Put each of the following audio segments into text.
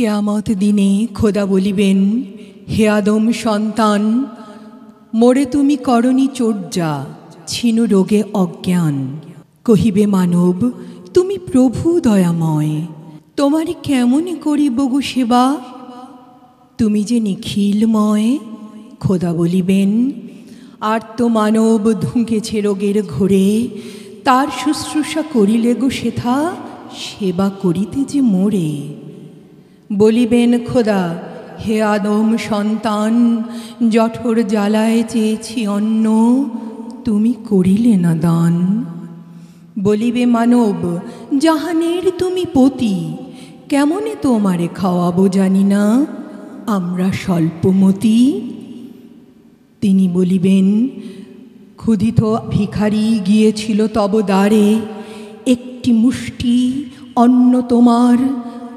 কেয়ামত দিনে খোদা বলিবেন হে আদম সন্তান মোরে তুমি করণী চর্যা ছিনু রোগে অজ্ঞান কহিবে মানব তুমি প্রভু দয়াময় তোমার কেমন করি বগু সেবা তুমি যে নিখিলময় খোদা বলিবেন আর তো মানব ধুঁকেছে রোগের ঘোরে তার শুশ্রূষা করিলে গো সেথা সেবা করিতে যে মোড়ে বলিবেন খোদা হে আদম সন্তান জঠর জ্বালায় চেয়েছি অন্ন তুমি করিলে না দান বলিবে মানব জাহানের তুমি পতি কেমনে তোমারে খাওয়াবো জানি না আমরা স্বল্পমতি তিনি বলিবেন ক্ষুধিত ভিখারি গিয়েছিল তব দ্বারে একটি মুষ্টি অন্ন তোমার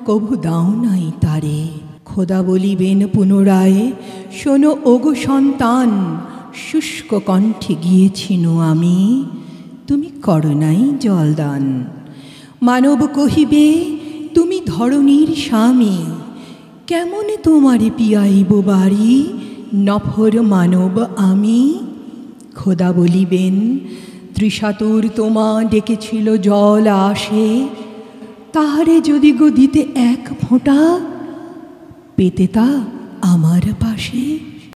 কভু দাও নাই তারে খোদা বলিবেন পুনরায় শোনো ওগো সন্তান শুষ্ক কণ্ঠে গিয়েছিন আমি তুমি করো নাই জলদান মানব কহিবে তুমি ধরণীর স্বামী কেমন তোমারে পিয়াইব বাড়ি নফর মানব আমি খোদা বলিবেন তৃষাতুর তোমা ডেকেছিল জল আসে তাহারে যদি গদিতে এক ফোঁটা পেতে তা আমার পাশে